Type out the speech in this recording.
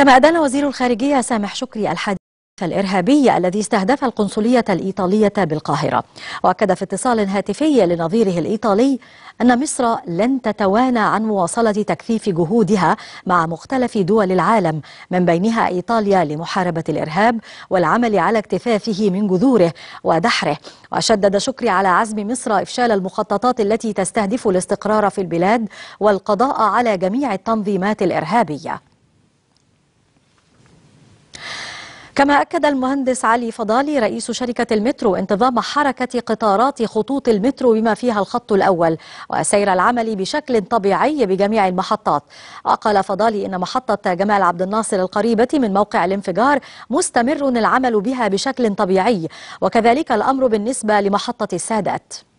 كما أدان وزير الخارجية سامح شكري الحديث الإرهابي الذي استهدف القنصلية الإيطالية بالقاهرة وأكد في اتصال هاتفي لنظيره الإيطالي أن مصر لن تتوانى عن مواصلة تكثيف جهودها مع مختلف دول العالم من بينها إيطاليا لمحاربة الإرهاب والعمل على اكتفافه من جذوره ودحره وشدد شكري على عزم مصر إفشال المخططات التي تستهدف الاستقرار في البلاد والقضاء على جميع التنظيمات الإرهابية كما أكد المهندس علي فضالي رئيس شركة المترو انتظام حركة قطارات خطوط المترو بما فيها الخط الأول وسير العمل بشكل طبيعي بجميع المحطات وقال فضالي إن محطة جمال عبد الناصر القريبة من موقع الانفجار مستمر العمل بها بشكل طبيعي وكذلك الأمر بالنسبة لمحطة السادات